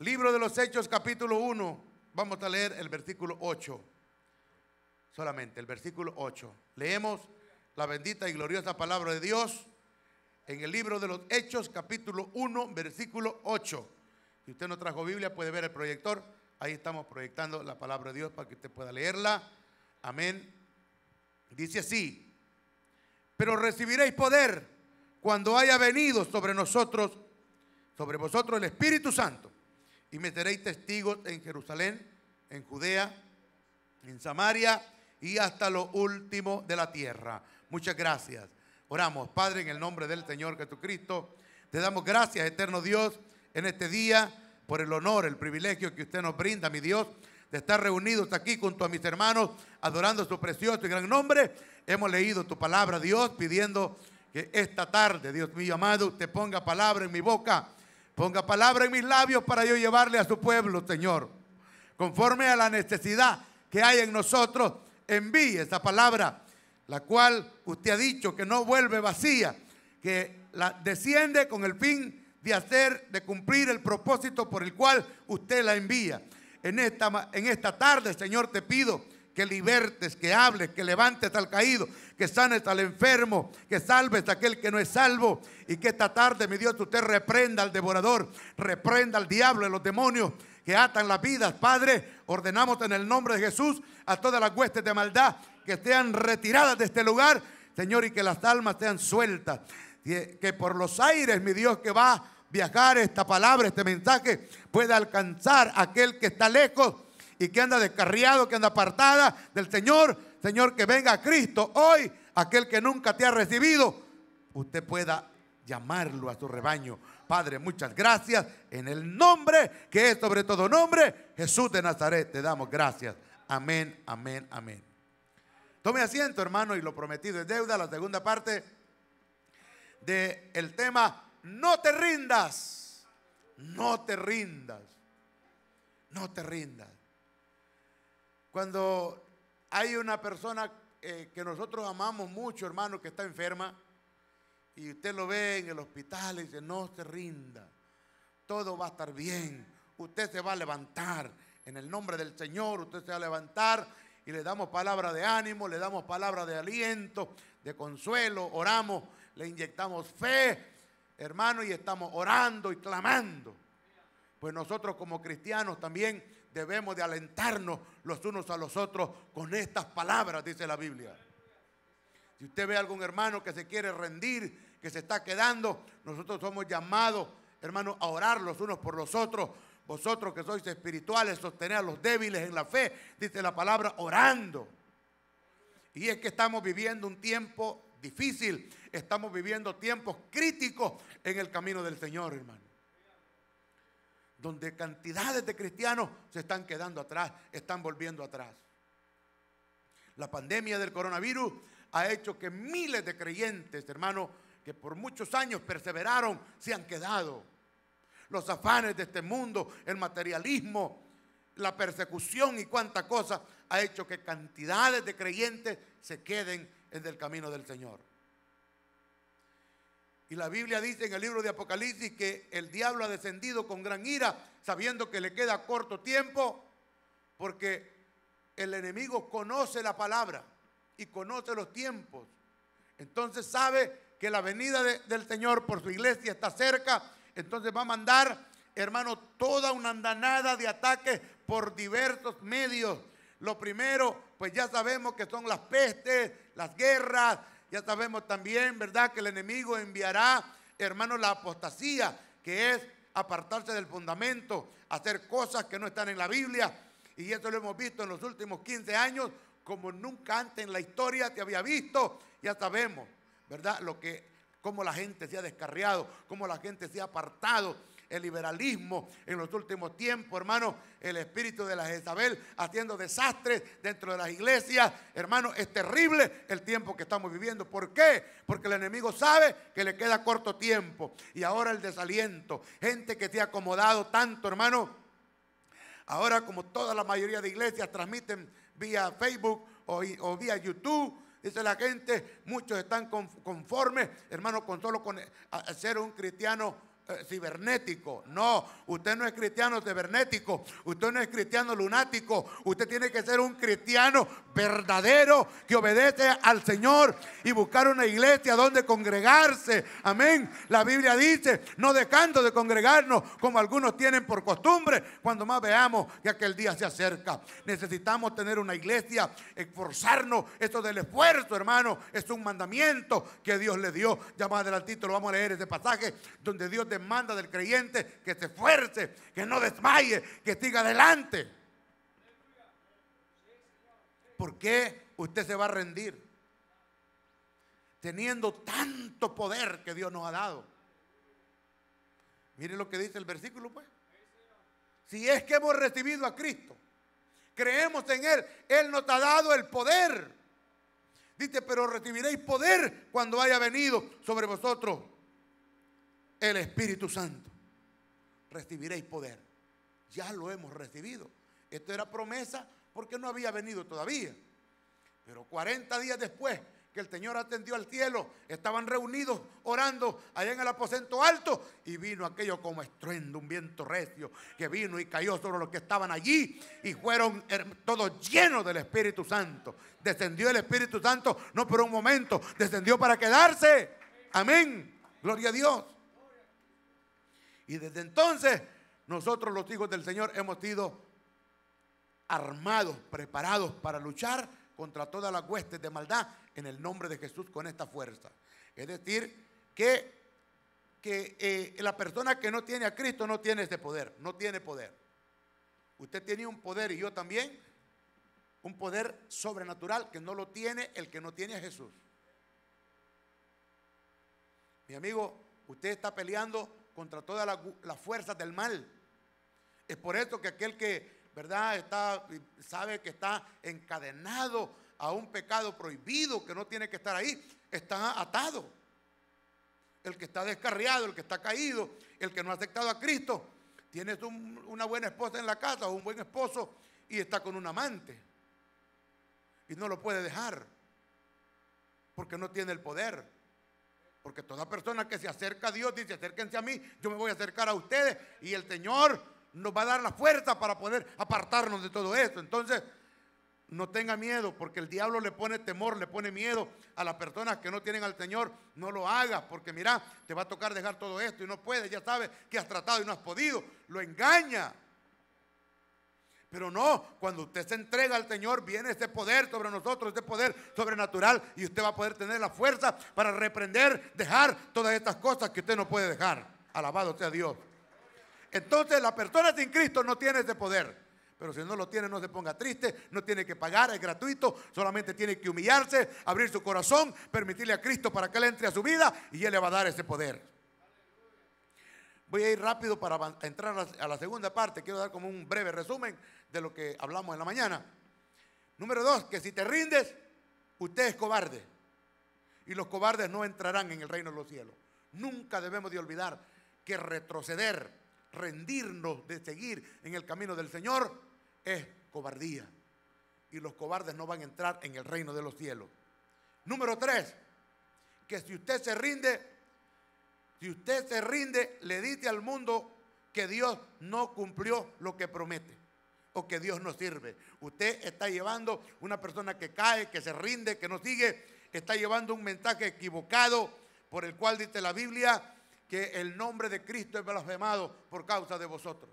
Libro de los Hechos capítulo 1. Vamos a leer el versículo 8. Solamente el versículo 8. Leemos la bendita y gloriosa palabra de Dios en el libro de los Hechos capítulo 1 versículo 8. Si usted no trajo Biblia puede ver el proyector. Ahí estamos proyectando la palabra de Dios para que usted pueda leerla. Amén. Dice así. Pero recibiréis poder cuando haya venido sobre nosotros, sobre vosotros el Espíritu Santo y me seréis testigos en Jerusalén, en Judea, en Samaria y hasta lo último de la tierra. Muchas gracias. Oramos, Padre, en el nombre del Señor Jesucristo. Te damos gracias, eterno Dios, en este día por el honor, el privilegio que usted nos brinda, mi Dios, de estar reunidos aquí junto a mis hermanos, adorando su precioso y gran nombre. Hemos leído tu palabra, Dios, pidiendo que esta tarde, Dios mío amado, te ponga palabra en mi boca Ponga palabra en mis labios para yo llevarle a su pueblo, Señor. Conforme a la necesidad que hay en nosotros, envíe esa palabra, la cual usted ha dicho que no vuelve vacía, que la desciende con el fin de hacer, de cumplir el propósito por el cual usted la envía. En esta, en esta tarde, Señor, te pido que libertes, que hables, que levantes al caído, que sanes al enfermo, que salves a aquel que no es salvo. Y que esta tarde, mi Dios, te reprenda al devorador, reprenda al diablo, a los demonios que atan las vidas. Padre, ordenamos en el nombre de Jesús a todas las huestes de maldad que sean retiradas de este lugar, Señor, y que las almas sean sueltas. Que por los aires, mi Dios, que va a viajar esta palabra, este mensaje, pueda alcanzar a aquel que está lejos y que anda descarriado, que anda apartada del Señor, Señor, que venga a Cristo hoy, aquel que nunca te ha recibido, usted pueda llamarlo a su rebaño. Padre, muchas gracias. En el nombre que es sobre todo nombre, Jesús de Nazaret, te damos gracias. Amén, amén, amén. Tome asiento, hermano, y lo prometido es deuda, la segunda parte del tema, no te rindas, no te rindas, no te rindas. Cuando hay una persona eh, que nosotros amamos mucho, hermano, que está enferma, y usted lo ve en el hospital y dice, no se rinda, todo va a estar bien, usted se va a levantar, en el nombre del Señor, usted se va a levantar y le damos palabra de ánimo, le damos palabra de aliento, de consuelo, oramos, le inyectamos fe, hermano, y estamos orando y clamando. Pues nosotros como cristianos también debemos de alentarnos los unos a los otros con estas palabras, dice la Biblia. Si usted ve a algún hermano que se quiere rendir, que se está quedando, nosotros somos llamados, hermano, a orar los unos por los otros. Vosotros que sois espirituales, sostener a los débiles en la fe, dice la palabra, orando. Y es que estamos viviendo un tiempo difícil, estamos viviendo tiempos críticos en el camino del Señor, hermano donde cantidades de cristianos se están quedando atrás, están volviendo atrás. La pandemia del coronavirus ha hecho que miles de creyentes, hermanos, que por muchos años perseveraron, se han quedado. Los afanes de este mundo, el materialismo, la persecución y cuánta cosa ha hecho que cantidades de creyentes se queden en el camino del Señor. Y la Biblia dice en el libro de Apocalipsis que el diablo ha descendido con gran ira, sabiendo que le queda corto tiempo, porque el enemigo conoce la palabra y conoce los tiempos. Entonces sabe que la venida del Señor por su iglesia está cerca, entonces va a mandar, hermano, toda una andanada de ataques por diversos medios. Lo primero, pues ya sabemos que son las pestes, las guerras, ya sabemos también, ¿verdad?, que el enemigo enviará, hermanos, la apostasía, que es apartarse del fundamento, hacer cosas que no están en la Biblia. Y eso lo hemos visto en los últimos 15 años, como nunca antes en la historia te había visto. Ya sabemos, ¿verdad?, lo que cómo la gente se ha descarriado, cómo la gente se ha apartado el liberalismo en los últimos tiempos, hermano, el espíritu de la Jezabel haciendo desastres dentro de las iglesias. Hermano, es terrible el tiempo que estamos viviendo. ¿Por qué? Porque el enemigo sabe que le queda corto tiempo. Y ahora el desaliento, gente que te ha acomodado tanto, hermano. Ahora como toda la mayoría de iglesias transmiten vía Facebook o, vía YouTube. Dice la gente, muchos están conformes, hermano, con solo con, eh, ser un cristiano eh, cibernético. No, usted no es cristiano cibernético, usted no es cristiano lunático, usted tiene que ser un cristiano verdadero que obedece al Señor y buscar una iglesia donde congregarse. Amén. La Biblia dice, no dejando de congregarnos como algunos tienen por costumbre, cuando más veamos que aquel día se acerca. Necesitamos tener una iglesia, esforzarnos. Esto del esfuerzo, hermano, es un mandamiento que Dios le dio. Ya más adelantito lo vamos a leer ese pasaje donde Dios de manda del creyente que se esfuerce, que no desmaye, que siga adelante. porque usted se va a rendir? Teniendo tanto poder que Dios nos ha dado. Mire lo que dice el versículo, pues. Si es que hemos recibido a Cristo, creemos en Él, Él nos ha dado el poder. Dice, pero recibiréis poder cuando haya venido sobre vosotros el Espíritu Santo, recibiréis poder. Ya lo hemos recibido. Esto era promesa porque no había venido todavía. Pero 40 días después que el Señor atendió al cielo, estaban reunidos orando allá en el aposento alto y vino aquello como estruendo, un viento recio que vino y cayó sobre los que estaban allí y fueron todos llenos del Espíritu Santo. Descendió el Espíritu Santo, no por un momento, descendió para quedarse. Amén. Gloria a Dios. Y desde entonces nosotros los hijos del Señor hemos sido armados, preparados para luchar contra todas las huestes de maldad en el nombre de Jesús con esta fuerza. Es decir, que, que eh, la persona que no tiene a Cristo no tiene este poder, no tiene poder. Usted tiene un poder y yo también, un poder sobrenatural que no lo tiene el que no tiene a Jesús. Mi amigo, usted está peleando contra todas las fuerzas del mal. Es por esto que aquel que, ¿verdad?, está, sabe que está encadenado a un pecado prohibido que no tiene que estar ahí, está atado. El que está descarriado, el que está caído, el que no ha aceptado a Cristo, tienes una buena esposa en la casa o un buen esposo y está con un amante. Y no lo puede dejar porque no tiene el poder. Porque toda persona que se acerca a Dios dice, acérquense a mí, yo me voy a acercar a ustedes. Y el Señor nos va a dar la fuerza para poder apartarnos de todo esto. Entonces, no tenga miedo, porque el diablo le pone temor, le pone miedo a las personas que no tienen al Señor. No lo hagas, porque mira, te va a tocar dejar todo esto y no puedes, ya sabes que has tratado y no has podido. Lo engaña. Pero no, cuando usted se entrega al Señor, viene este poder sobre nosotros, este poder sobrenatural, y usted va a poder tener la fuerza para reprender, dejar todas estas cosas que usted no puede dejar. Alabado sea Dios. Entonces la persona sin Cristo no tiene ese poder. Pero si no lo tiene, no se ponga triste, no tiene que pagar, es gratuito, solamente tiene que humillarse, abrir su corazón, permitirle a Cristo para que Él entre a su vida y Él le va a dar ese poder. Voy a ir rápido para entrar a la segunda parte. Quiero dar como un breve resumen de lo que hablamos en la mañana. Número dos, que si te rindes, usted es cobarde. Y los cobardes no entrarán en el reino de los cielos. Nunca debemos de olvidar que retroceder, rendirnos de seguir en el camino del Señor es cobardía. Y los cobardes no van a entrar en el reino de los cielos. Número tres, que si usted se rinde, si usted se rinde, le dice al mundo que Dios no cumplió lo que promete o que Dios no sirve. Usted está llevando una persona que cae, que se rinde, que no sigue, está llevando un mensaje equivocado por el cual dice la Biblia que el nombre de Cristo es blasfemado por causa de vosotros.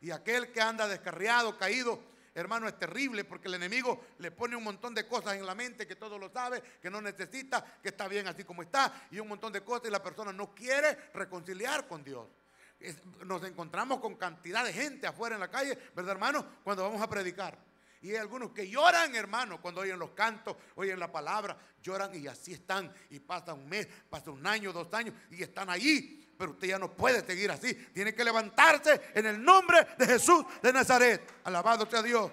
Y aquel que anda descarriado, caído, hermano, es terrible porque el enemigo le pone un montón de cosas en la mente que todo lo sabe, que no necesita, que está bien así como está y un montón de cosas y la persona no quiere reconciliar con Dios. Nos encontramos con cantidad de gente afuera en la calle, ¿verdad hermano? Cuando vamos a predicar. Y hay algunos que lloran, hermano, cuando oyen los cantos, oyen la palabra, lloran y así están. Y pasa un mes, pasa un año, dos años y están ahí pero usted ya no puede seguir así. Tiene que levantarse en el nombre de Jesús de Nazaret. Alabado sea Dios.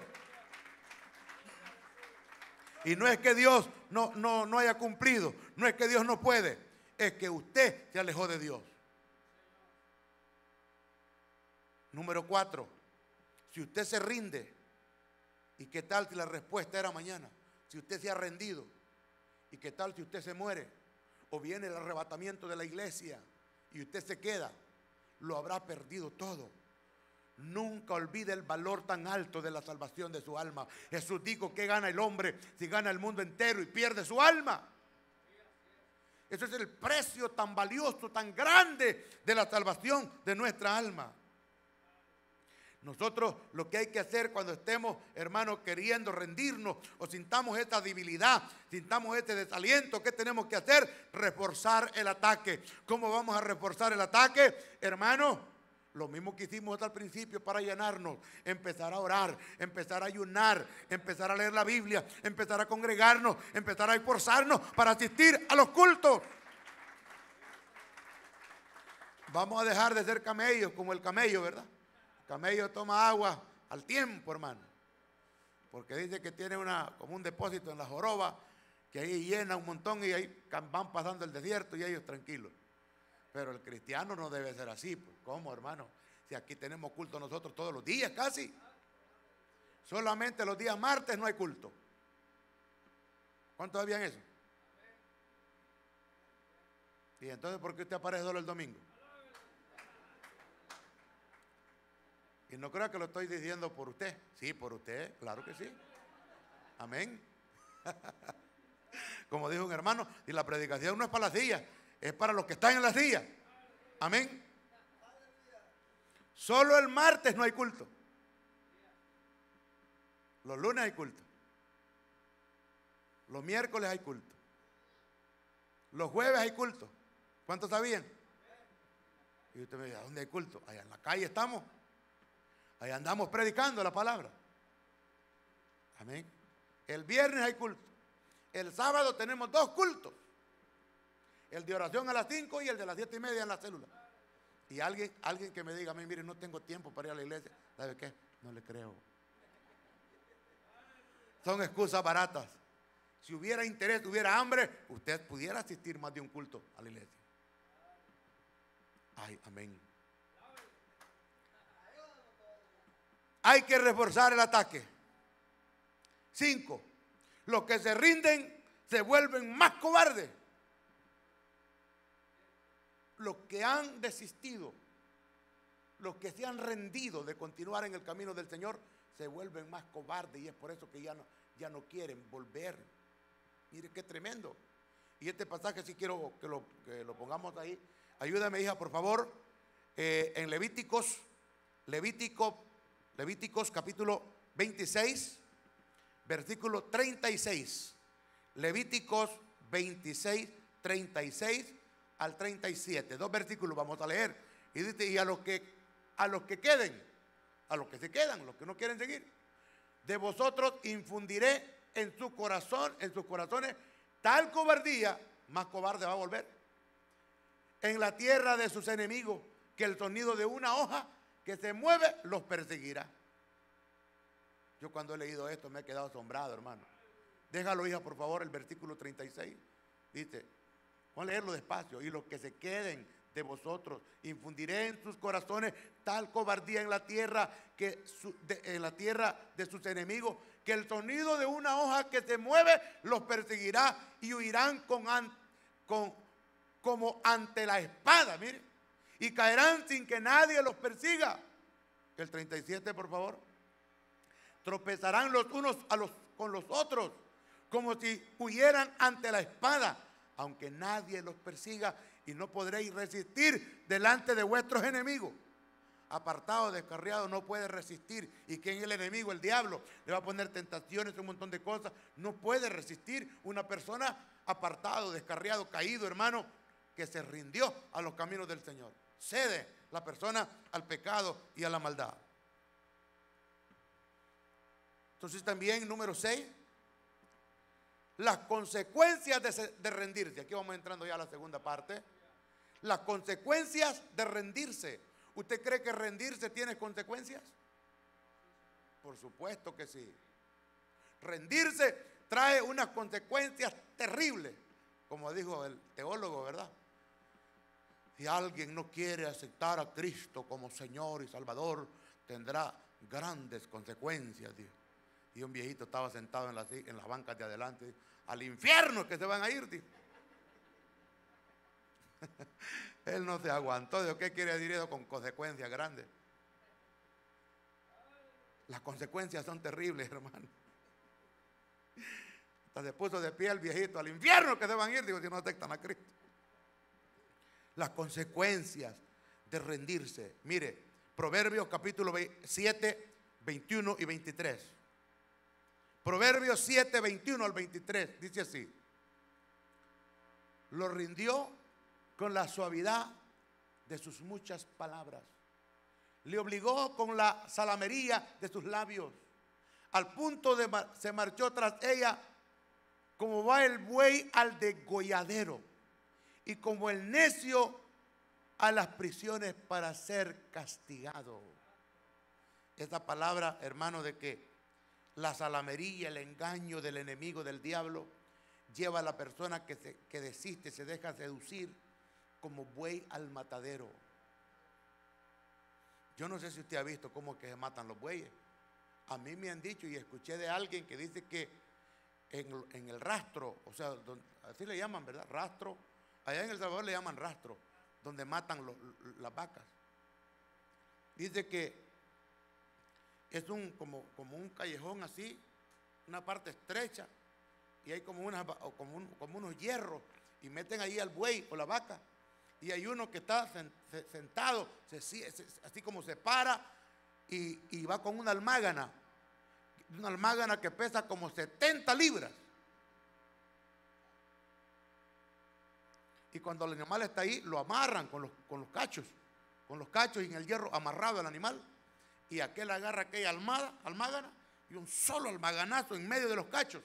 Y no es que Dios no, no, no haya cumplido, no es que Dios no puede, es que usted se alejó de Dios. Número cuatro, si usted se rinde, ¿y qué tal si la respuesta era mañana? Si usted se ha rendido, ¿y qué tal si usted se muere? O viene el arrebatamiento de la iglesia y usted se queda, lo habrá perdido todo. Nunca olvide el valor tan alto de la salvación de su alma. Jesús dijo, que gana el hombre si gana el mundo entero y pierde su alma? Eso es el precio tan valioso, tan grande de la salvación de nuestra alma. Nosotros lo que hay que hacer cuando estemos, hermanos, queriendo rendirnos o sintamos esta debilidad, sintamos este desaliento, ¿qué tenemos que hacer? Reforzar el ataque. ¿Cómo vamos a reforzar el ataque, hermano? Lo mismo que hicimos hasta el principio para llenarnos, empezar a orar, empezar a ayunar, empezar a leer la Biblia, empezar a congregarnos, empezar a esforzarnos para asistir a los cultos. Vamos a dejar de ser camellos como el camello, ¿verdad? camello toma agua al tiempo, hermano. Porque dice que tiene una, como un depósito en la joroba, que ahí llena un montón y ahí van pasando el desierto y ellos tranquilos. Pero el cristiano no debe ser así. Pues, ¿Cómo, hermano? Si aquí tenemos culto nosotros todos los días casi. Solamente los días martes no hay culto. ¿Cuántos habían eso? Y entonces, ¿por qué usted aparece solo el domingo? Y no creo que lo estoy diciendo por usted. Sí, por usted, claro que sí. Amén. Como dijo un hermano, y la predicación no es para las sillas, es para los que están en las sillas. Amén. Solo el martes no hay culto. Los lunes hay culto. Los miércoles hay culto. Los jueves hay culto. ¿Cuántos sabían? Y usted me dice, dónde hay culto? Allá en la calle estamos. Ahí andamos predicando la palabra. Amén. El viernes hay culto. El sábado tenemos dos cultos. El de oración a las 5 y el de las siete y media en la célula. Y alguien, alguien que me diga, a mire, no tengo tiempo para ir a la iglesia. ¿Sabe qué? No le creo. Son excusas baratas. Si hubiera interés, hubiera hambre, usted pudiera asistir más de un culto a la iglesia. Ay, amén. hay que reforzar el ataque. Cinco, los que se rinden se vuelven más cobardes. Los que han desistido, los que se han rendido de continuar en el camino del Señor, se vuelven más cobardes y es por eso que ya no, ya no quieren volver. Mire qué tremendo. Y este pasaje sí quiero que lo, lo pongamos ahí. Ayúdame, hija, por favor. Eh, en Levíticos, Levítico Levíticos capítulo 26, versículo 36. Levíticos 26, 36 al 37. Dos versículos vamos a leer. Y dice, y a los que a los que queden, a los que se quedan, los que no quieren seguir, de vosotros infundiré en su corazón, en sus corazones, tal cobardía, más cobarde va a volver. En la tierra de sus enemigos, que el sonido de una hoja que se mueve los perseguirá. Yo cuando he leído esto me he quedado asombrado, hermano. Déjalo, hija, por favor, el versículo 36. Dice, voy a leerlo despacio. Y los que se queden de vosotros, infundiré en sus corazones tal cobardía en la tierra que de, en la tierra de sus enemigos, que el sonido de una hoja que se mueve los perseguirá y huirán con, con como ante la espada. miren y caerán sin que nadie los persiga. El 37, por favor. Tropezarán los unos con los otros, como si huyeran ante la espada, aunque nadie los persiga y no podréis resistir delante de vuestros enemigos. Apartado, descarriado, no puede resistir. ¿Y quién es el enemigo? El diablo. Le va a poner tentaciones, un montón de cosas. No puede resistir una persona apartado, descarriado, caído, hermano, que se rindió a los caminos del Señor cede la persona al pecado y a la maldad. Entonces también número 6, las consecuencias de, rendirse. Aquí vamos entrando ya a la segunda parte. Las consecuencias de rendirse. ¿Usted cree que rendirse tiene consecuencias? Por supuesto que sí. Rendirse trae unas consecuencias terribles, como dijo el teólogo, ¿verdad? Si alguien no quiere aceptar a Cristo como Señor y Salvador, tendrá grandes consecuencias. Y un viejito estaba sentado en las, en las bancas de adelante. Al infierno que se van a ir. Él no se aguantó. dijo, ¿qué quiere decir eso con consecuencias grandes? Las consecuencias son terribles, hermano. Entonces se puso de pie el viejito. Al infierno que se van a ir. Digo, si no aceptan a Cristo las consecuencias de rendirse. Mire, Proverbios capítulo 7, 21 y 23. Proverbios 7, 21 al 23 dice así. Lo rindió con la suavidad de sus muchas palabras. Le obligó con la salamería de sus labios. Al punto de se marchó tras ella como va el buey al degolladero y como el necio a las prisiones para ser castigado. Esta palabra, hermano, de que la salamería, el engaño del enemigo, del diablo, lleva a la persona que, desiste, se deja seducir como buey al matadero. Yo no sé si usted ha visto cómo que se matan los bueyes. A mí me han dicho y escuché de alguien que dice que en el rastro, o sea, así le llaman, ¿verdad? Rastro Allá en El Salvador le llaman rastro, donde matan las vacas. Dice que es un, como, un callejón así, una parte estrecha, y hay como, unos hierros, y meten ahí al buey o la vaca, y hay uno que está sentado, así como se para, y, y va con una almágana, una almágana que pesa como 70 libras. y cuando el animal está ahí, lo amarran con los, con los cachos, con los cachos y en el hierro amarrado al animal. Y aquel agarra aquella almada, almágana y un solo almaganazo en medio de los cachos.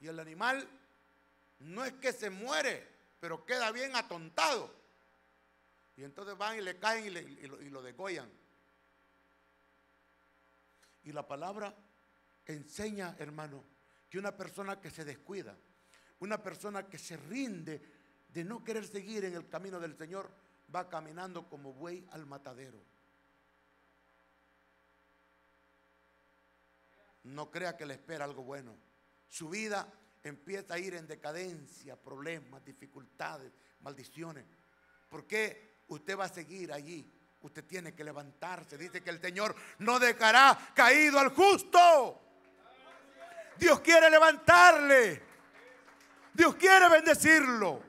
Y el animal no es que se muere, pero queda bien atontado. Y entonces van y le caen y, lo, y Y la palabra enseña, hermano, que una persona que se descuida, una persona que se rinde de no querer seguir en el camino del Señor va caminando como buey al matadero. No crea que le espera algo bueno. Su vida empieza a ir en decadencia, problemas, dificultades, maldiciones. ¿Por qué usted va a seguir allí? Usted tiene que levantarse. Dice que el Señor no dejará caído al justo. Dios quiere levantarle. Dios quiere bendecirlo.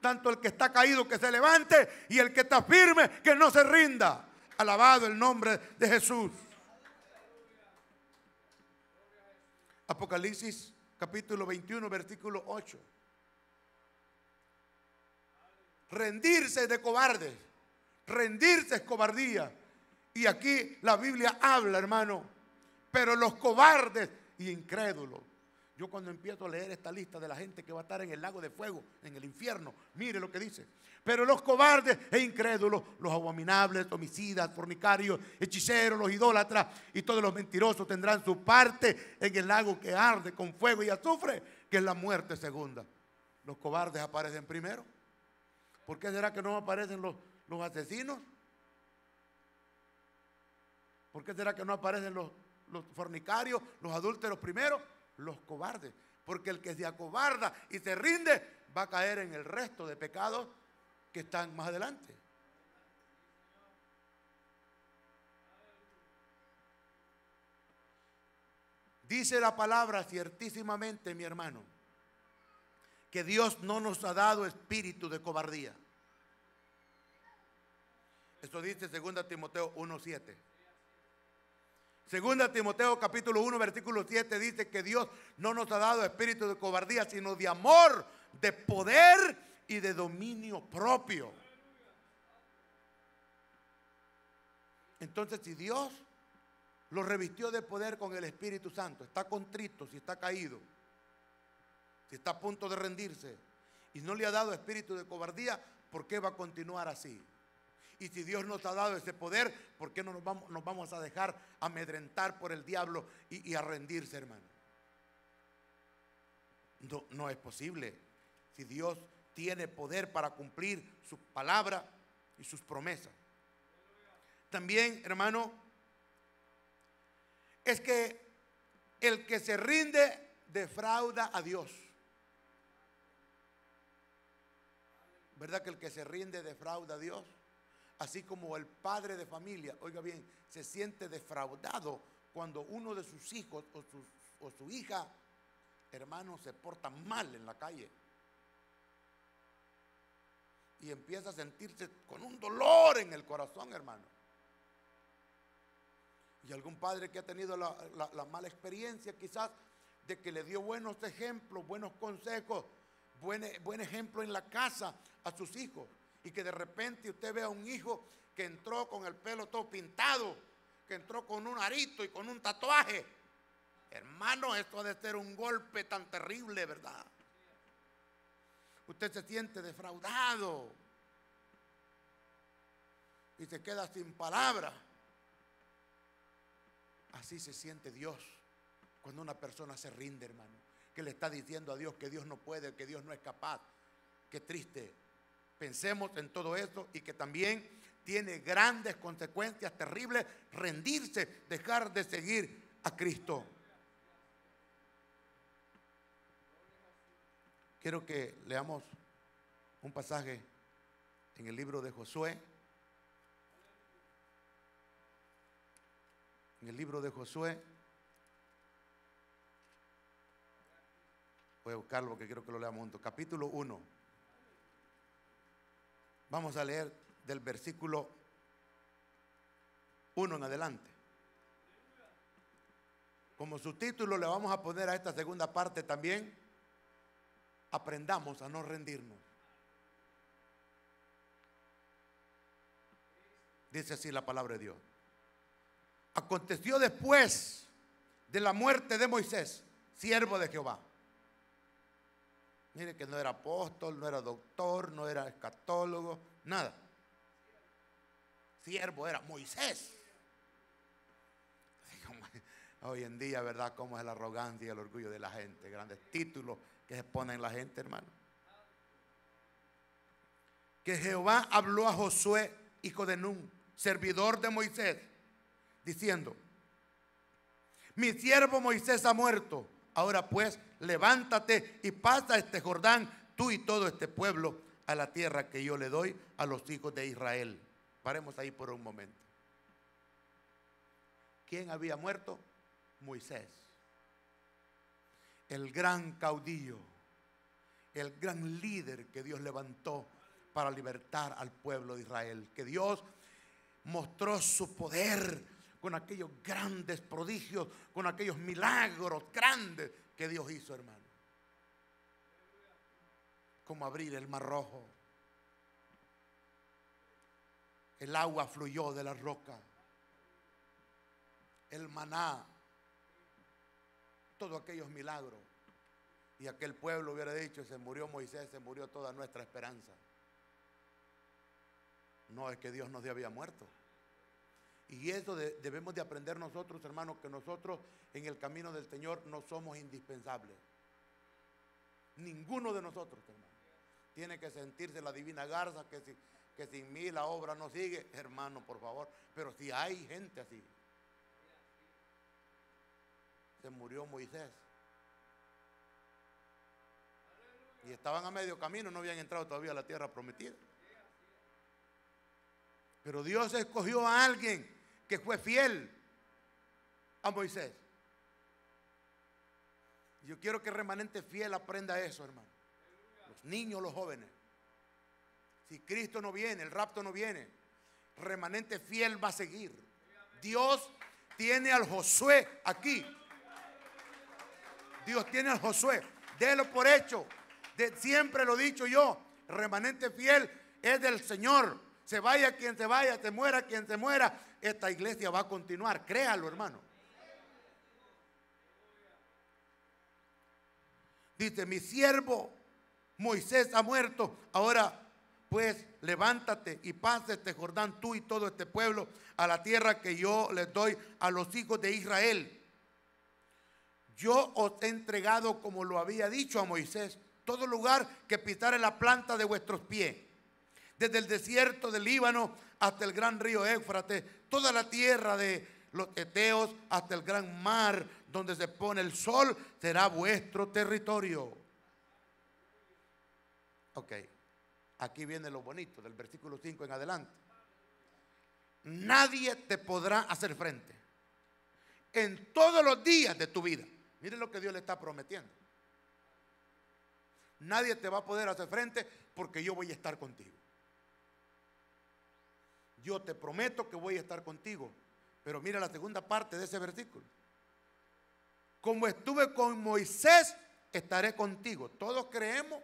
Tanto el que está caído que se levante y el que está firme que no se rinda. Alabado el nombre de Jesús. Apocalipsis capítulo 21, versículo 8. Rendirse de cobardes. Rendirse es cobardía. Y aquí la Biblia habla, hermano. Pero los cobardes y incrédulos yo cuando empiezo a leer esta lista de la gente que va a estar en el lago de fuego, en el infierno, mire lo que dice. Pero los cobardes e incrédulos, los abominables, homicidas, fornicarios, hechiceros, los idólatras y todos los mentirosos tendrán su parte en el lago que arde con fuego y azufre, que es la muerte segunda. Los cobardes aparecen primero. ¿Por qué será que no aparecen los, los asesinos? ¿Por qué será que no aparecen los, los fornicarios, los adúlteros primero? los cobardes. Porque el que se acobarda y se rinde va a caer en el resto de pecados que están más adelante. Dice la palabra ciertísimamente, mi hermano, que Dios no nos ha dado espíritu de cobardía. Esto dice 2 Timoteo 1.7. Segunda Timoteo capítulo 1 versículo 7 dice que Dios no nos ha dado espíritu de cobardía, sino de amor, de poder y de dominio propio. Entonces si Dios lo revistió de poder con el Espíritu Santo, está contrito, si está caído, si está a punto de rendirse y no le ha dado espíritu de cobardía, ¿por qué va a continuar así? Y si Dios nos ha dado ese poder, ¿por qué no nos vamos, a dejar amedrentar por el diablo y, a rendirse, hermano? No, no es posible. Si Dios tiene poder para cumplir su palabra y sus promesas. También, hermano, es que el que se rinde defrauda a Dios. ¿Verdad que el que se rinde defrauda a Dios? así como el padre de familia, oiga bien, se siente defraudado cuando uno de sus hijos o su, hija, hermano, se porta mal en la calle. Y empieza a sentirse con un dolor en el corazón, hermano. Y algún padre que ha tenido la, mala experiencia quizás de que le dio buenos ejemplos, buenos consejos, buen ejemplo en la casa a sus hijos y que de repente usted vea a un hijo que entró con el pelo todo pintado, que entró con un arito y con un tatuaje. Hermano, esto ha de ser un golpe tan terrible, ¿verdad? Usted se siente defraudado y se queda sin palabras. Así se siente Dios cuando una persona se rinde, hermano, que le está diciendo a Dios que Dios no puede, que Dios no es capaz. Qué triste Pensemos en todo esto y que también tiene grandes consecuencias terribles rendirse, dejar de seguir a Cristo. Quiero que leamos un pasaje en el libro de Josué. En el libro de Josué. Voy a buscarlo que quiero que lo leamos juntos. Capítulo 1. Vamos a leer del versículo 1 en adelante. Como subtítulo le vamos a poner a esta segunda parte también, aprendamos a no rendirnos. Dice así la palabra de Dios. Aconteció después de la muerte de Moisés, siervo de Jehová Mire que no era apóstol, no era doctor, no era escatólogo, nada. Siervo era Moisés. Hoy en día, ¿verdad? Cómo es la arrogancia y el orgullo de la gente. Grandes títulos que se ponen la gente, hermano. Que Jehová habló a Josué, hijo de Nun, servidor de Moisés, diciendo, mi siervo Moisés ha muerto Ahora pues, levántate y pasa este Jordán, tú y todo este pueblo, a la tierra que yo le doy a los hijos de Israel. Paremos ahí por un momento. ¿Quién había muerto? Moisés. El gran caudillo, el gran líder que Dios levantó para libertar al pueblo de Israel. Que Dios mostró su poder con aquellos grandes prodigios, con aquellos milagros grandes que Dios hizo, hermano. Como abrir el mar rojo. El agua fluyó de la roca. El maná. Todos aquellos milagros. Y aquel pueblo hubiera dicho, se murió Moisés, se murió toda nuestra esperanza. No es que Dios nos había muerto. Y eso debemos de aprender nosotros, hermanos, que nosotros en el camino del Señor no somos indispensables. Ninguno de nosotros, hermano. Tiene que sentirse la divina garza que, si, que sin mí la obra no sigue, hermano, por favor. Pero si hay gente así. Se murió Moisés. Y estaban a medio camino, no habían entrado todavía a la tierra prometida. Pero Dios escogió a alguien que fue fiel a Moisés. Yo quiero que remanente fiel aprenda eso, hermano. Los niños, los jóvenes. Si Cristo no viene, el rapto no viene, remanente fiel va a seguir. Dios tiene al Josué aquí. Dios tiene al Josué. Délo por hecho. De, siempre lo he dicho yo. Remanente fiel es del Señor. Se vaya quien se vaya, te muera quien se muera esta iglesia va a continuar. Créalo, hermano. Dice, mi siervo Moisés ha muerto. Ahora, pues, levántate y pásate, Jordán tú y todo este pueblo a la tierra que yo les doy a los hijos de Israel. Yo os he entregado, como lo había dicho a Moisés, todo lugar que pisare la planta de vuestros pies, desde el desierto del Líbano hasta el gran río Éufrates, toda la tierra de los eteos hasta el gran mar donde se pone el sol será vuestro territorio. Ok, aquí viene lo bonito del versículo 5 en adelante. Nadie te podrá hacer frente en todos los días de tu vida. Mire lo que Dios le está prometiendo. Nadie te va a poder hacer frente porque yo voy a estar contigo yo te prometo que voy a estar contigo. Pero mira la segunda parte de ese versículo. Como estuve con Moisés, estaré contigo. Todos creemos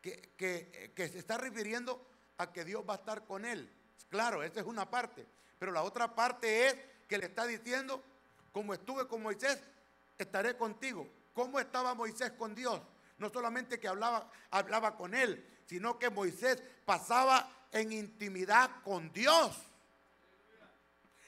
que, se está refiriendo a que Dios va a estar con él. Claro, esa es una parte. Pero la otra parte es que le está diciendo, como estuve con Moisés, estaré contigo. ¿Cómo estaba Moisés con Dios? No solamente que hablaba, hablaba con él, sino que Moisés pasaba en intimidad con Dios.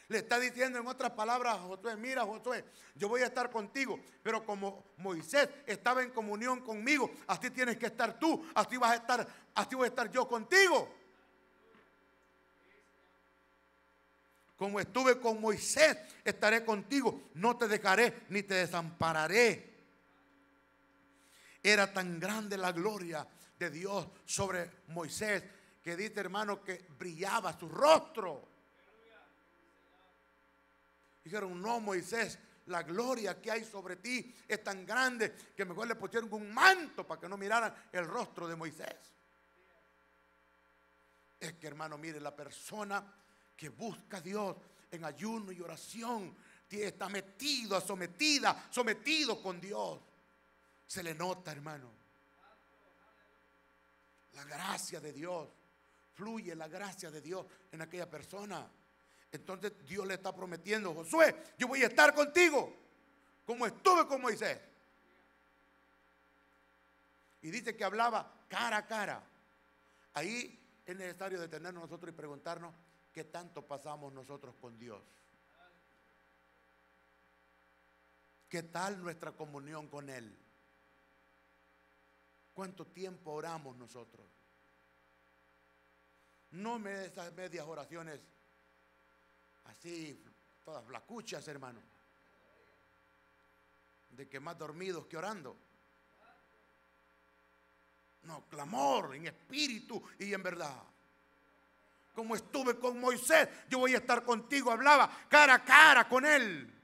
Le está diciendo en otras palabras a Josué, mira Josué, yo voy a estar contigo, pero como Moisés estaba en comunión conmigo, así tienes que estar tú, así vas a estar, así voy a estar yo contigo. Como estuve con Moisés, estaré contigo, no te dejaré ni te desampararé. Era tan grande la gloria de Dios sobre Moisés que dice hermano que brillaba su rostro. Dijeron, no, Moisés, la gloria que hay sobre ti es tan grande que mejor le pusieron un manto para que no miraran el rostro de Moisés. Es que hermano, mire, la persona que busca a Dios en ayuno y oración está metido, sometida, sometido con Dios. Se le nota, hermano. La gracia de Dios fluye la gracia de Dios en aquella persona. Entonces Dios le está prometiendo, Josué, yo voy a estar contigo, como estuve con Moisés. Y dice que hablaba cara a cara. Ahí es necesario detenernos nosotros y preguntarnos qué tanto pasamos nosotros con Dios. ¿Qué tal nuestra comunión con Él? ¿Cuánto tiempo oramos nosotros? No me de esas medias oraciones así, todas flacuchas, hermano. De que más dormidos que orando. No, clamor en espíritu y en verdad. Como estuve con Moisés, yo voy a estar contigo. Hablaba cara a cara con él.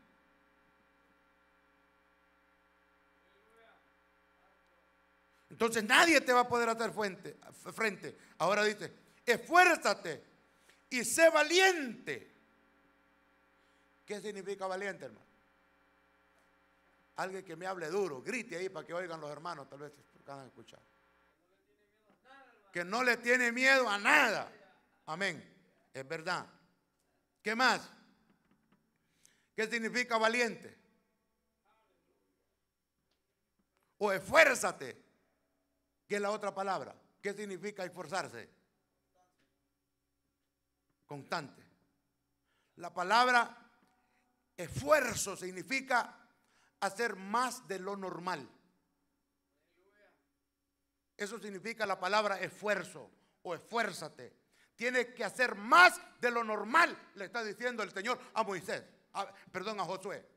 Entonces nadie te va a poder hacer frente. Ahora dice, esfuérzate y sé valiente. ¿Qué significa valiente, hermano? Alguien que me hable duro, grite ahí para que oigan los hermanos, tal vez puedan escuchar. Que no le tiene miedo a nada. Amén. Es verdad. ¿Qué más? ¿Qué significa valiente? O esfuérzate, que es la otra palabra. ¿Qué significa esforzarse? constante. La palabra esfuerzo significa hacer más de lo normal. Eso significa la palabra esfuerzo o esfuérzate. Tienes que hacer más de lo normal, le está diciendo el Señor a Moisés, perdón, a Josué.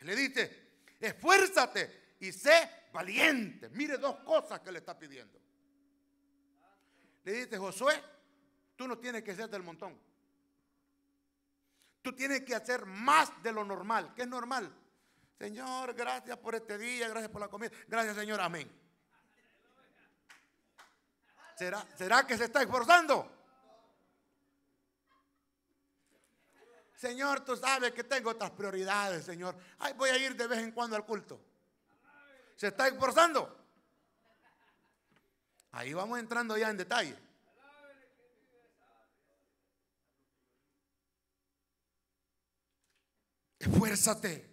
Le dice, esfuérzate y sé valiente. Mire dos cosas que le está pidiendo. Le dice, Josué, Tú no tienes que ser del montón. Tú tienes que hacer más de lo normal, que es normal. Señor, gracias por este día, gracias por la comida. Gracias, Señor, amén. ¿Será, que se está esforzando? Señor, tú sabes que tengo otras prioridades, Señor. Ay, voy a ir de vez en cuando al culto. ¿Se está esforzando? Ahí vamos entrando ya en detalle. Esfuérzate.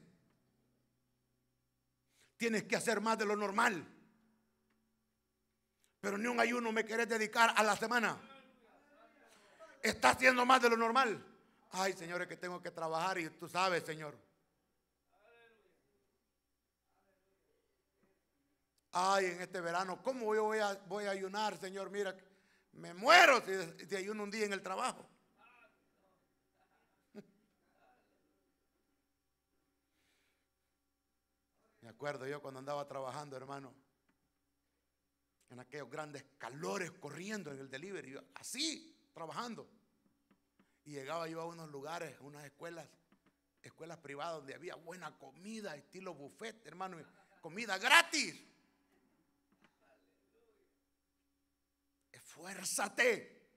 Tienes que hacer más de lo normal. Pero ni un ayuno me querés dedicar a la semana. Estás haciendo más de lo normal. Ay, señores, que tengo que trabajar y tú sabes, Señor. Ay, en este verano, ¿cómo yo voy a, voy a ayunar, Señor? Mira, me muero si, si ayuno un día en el trabajo. Recuerdo yo cuando andaba trabajando, hermano, en aquellos grandes calores corriendo en el delivery, así, trabajando. Y llegaba yo a unos lugares, unas escuelas, escuelas privadas donde había buena comida, estilo buffet, hermano, comida gratis. Esfuérzate,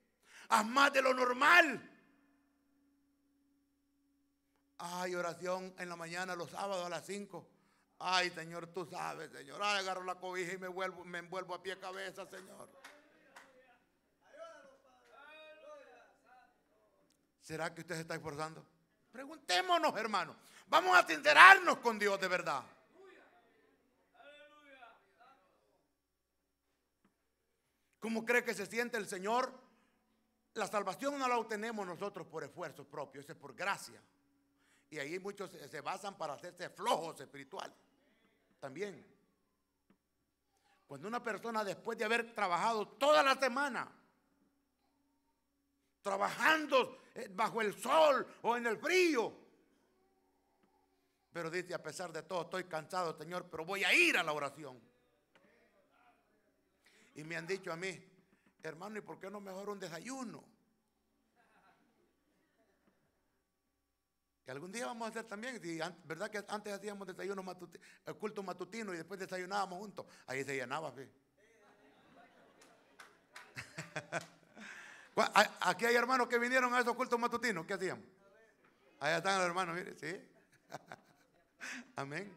haz más de lo normal. Hay oración en la mañana, los sábados a las 5. Ay, Señor, tú sabes, Señor. Ay, agarro la cobija y me, vuelvo, me envuelvo a pie cabeza, Señor. ¿Será que usted se está esforzando? Preguntémonos, hermano. Vamos a sincerarnos con Dios de verdad. ¿Cómo cree que se siente el Señor? La salvación no la obtenemos nosotros por esfuerzos propios, es por gracia. Y ahí muchos se basan para hacerse flojos espirituales también. Cuando una persona después de haber trabajado toda la semana, trabajando eh, bajo el sol o en el frío, pero dice, a pesar de todo, estoy cansado, Señor, pero voy a ir a la oración. Y me han dicho a mí, hermano, ¿y por qué no mejor un desayuno? que algún día vamos a hacer también, ¿verdad que antes hacíamos desayuno matuti, culto matutino y después desayunábamos juntos? Ahí se llenaba, Aquí hay hermanos que vinieron a esos cultos matutinos, ¿qué hacíamos? Allá están los hermanos, mire, sí. Amén.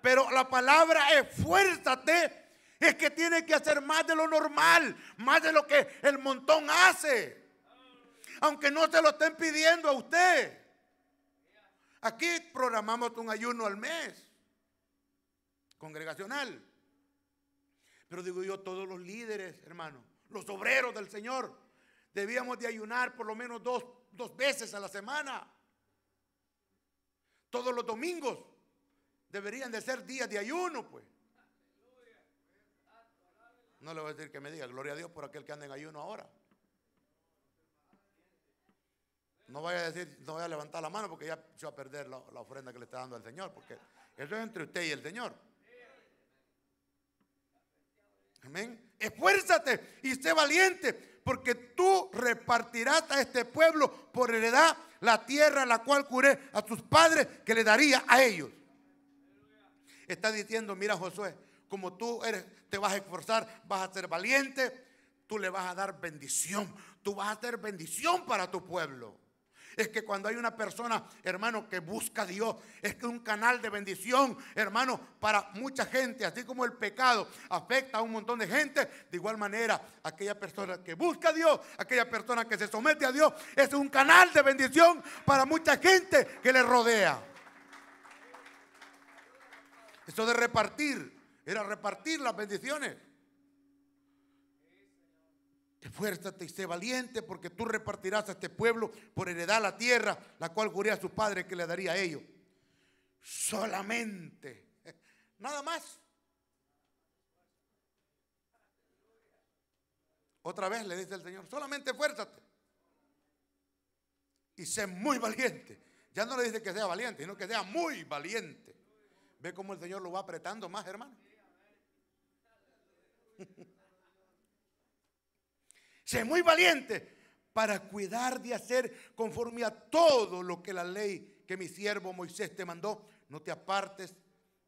Pero la palabra esfuérzate es que tiene que hacer más de lo normal, más de lo que el montón hace aunque no se lo estén pidiendo a usted. Aquí programamos un ayuno al mes, congregacional. Pero digo yo, todos los líderes, hermanos, los obreros del Señor, debíamos de ayunar por lo menos dos, dos veces a la semana. Todos los domingos deberían de ser días de ayuno, pues. No le voy a decir que me diga, gloria a Dios por aquel que anda en ayuno ahora. No vaya a decir, no vaya a levantar la mano porque ya se va a perder la, ofrenda que le está dando al Señor, porque eso es entre usted y el Señor. Amén. Esfuérzate y sé valiente, porque tú repartirás a este pueblo por heredad la tierra la cual curé a tus padres que le daría a ellos. Está diciendo, mira Josué, como tú eres, te vas a esforzar, vas a ser valiente, tú le vas a dar bendición, tú vas a hacer bendición para tu pueblo. Es que cuando hay una persona, hermano, que busca a Dios, es que un canal de bendición, hermano, para mucha gente, así como el pecado afecta a un montón de gente, de igual manera, aquella persona que busca a Dios, aquella persona que se somete a Dios, es un canal de bendición para mucha gente que le rodea. Eso de repartir, era repartir las bendiciones. Esfuérzate y sé valiente porque tú repartirás a este pueblo por heredar la tierra, la cual juré a su padre que le daría a ellos. Solamente. Nada más. Otra vez le dice el Señor, solamente esfuérzate. Y sé muy valiente. Ya no le dice que sea valiente, sino que sea muy valiente. Ve cómo el Señor lo va apretando más, hermano. Sé muy valiente para cuidar de hacer conforme a todo lo que la ley que mi siervo Moisés te mandó. No te apartes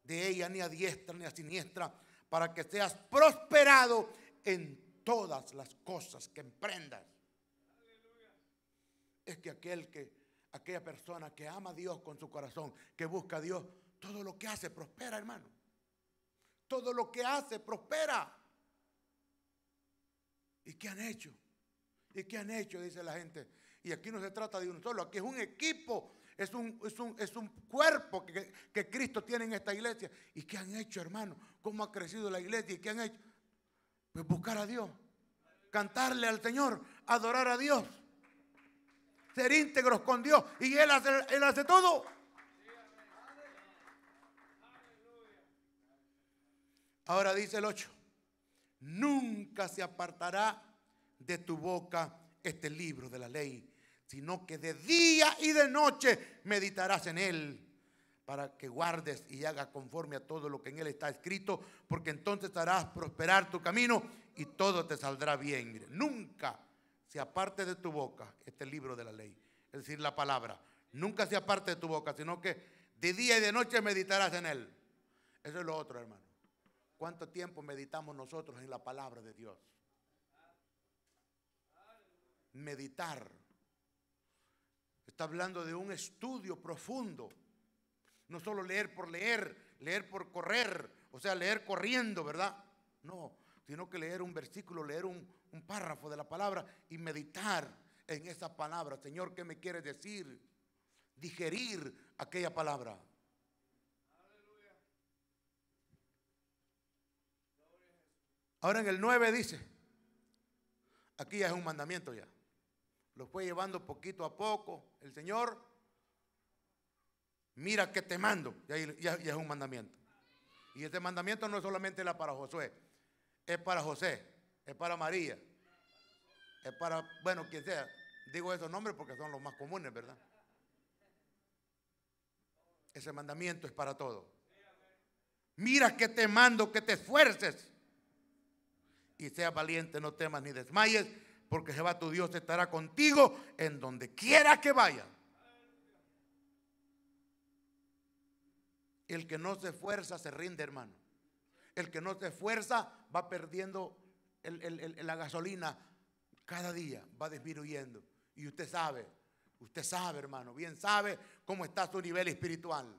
de ella ni a diestra ni a siniestra, para que seas prosperado en todas las cosas que emprendas. Es que aquel que, aquella persona que ama a Dios con su corazón, que busca a Dios, todo lo que hace prospera, hermano. Todo lo que hace prospera. ¿Y qué han hecho? ¿Y qué han hecho? Dice la gente. Y aquí no se trata de uno solo, aquí es un equipo, es un, es un, cuerpo que, Cristo tiene en esta iglesia. ¿Y qué han hecho, hermano? ¿Cómo ha crecido la iglesia? ¿Y qué han hecho? Pues buscar a Dios, cantarle al Señor, adorar a Dios, ser íntegros con Dios. Y Él hace, él hace todo. Ahora dice el 8. Nunca se apartará de tu boca este libro de la ley, sino que de día y de noche meditarás en él para que guardes y hagas conforme a todo lo que en él está escrito, porque entonces harás prosperar tu camino y todo te saldrá bien. nunca se aparte de tu boca este libro de la ley, es decir, la palabra. Nunca se aparte de tu boca, sino que de día y de noche meditarás en él. Eso es lo otro, hermano. ¿Cuánto tiempo meditamos nosotros en la palabra de Dios? Meditar. Está hablando de un estudio profundo. No solo leer por leer, leer por correr, o sea, leer corriendo, ¿verdad? No, sino que leer un versículo, leer un, párrafo de la palabra y meditar en esa palabra. Señor, ¿qué me quiere decir? Digerir aquella palabra. Ahora en el 9 dice, aquí ya es un mandamiento ya. Lo fue llevando poquito a poco el Señor. Mira que te mando. Ya, es un mandamiento. Y este mandamiento no es solamente la para Josué, es para José, es para María, es para, bueno, quien sea. Digo esos nombres porque son los más comunes, ¿verdad? Ese mandamiento es para todo. Mira que te mando, que te esfuerces y sea valiente, no temas ni desmayes, porque Jehová tu Dios estará contigo en donde quiera que vaya. El que no se esfuerza se rinde, hermano. El que no se esfuerza va perdiendo la gasolina cada día, va disminuyendo. Y usted sabe, usted sabe, hermano, bien sabe cómo está su nivel espiritual.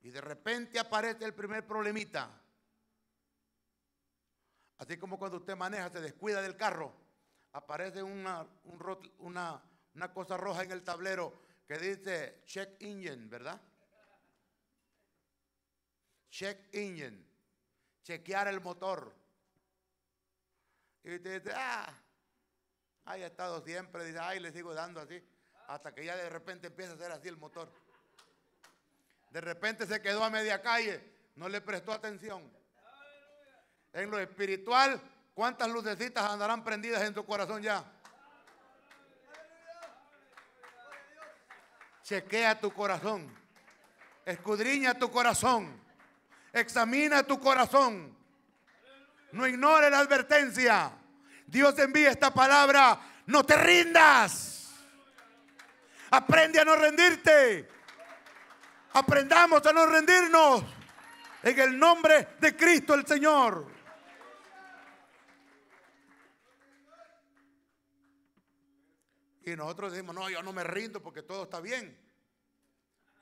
Y de repente aparece el primer problemita. Así como cuando usted maneja, se descuida del carro, aparece una, una, cosa roja en el tablero que dice check engine, ¿verdad? Check engine, chequear el motor. Y usted dice, ah, ahí ha estado siempre, dice, ay, le sigo dando así, hasta que ya de repente empieza a ser así el motor. De repente se quedó a media calle, no le prestó atención en lo espiritual, ¿cuántas lucecitas andarán prendidas en tu corazón ya? Chequea tu corazón, escudriña tu corazón, examina tu corazón. No ignore la advertencia. Dios envía esta palabra. No te rindas. Aprende a no rendirte. Aprendamos a no rendirnos. En el nombre de Cristo el Señor. Y nosotros decimos, no, yo no me rindo porque todo está bien.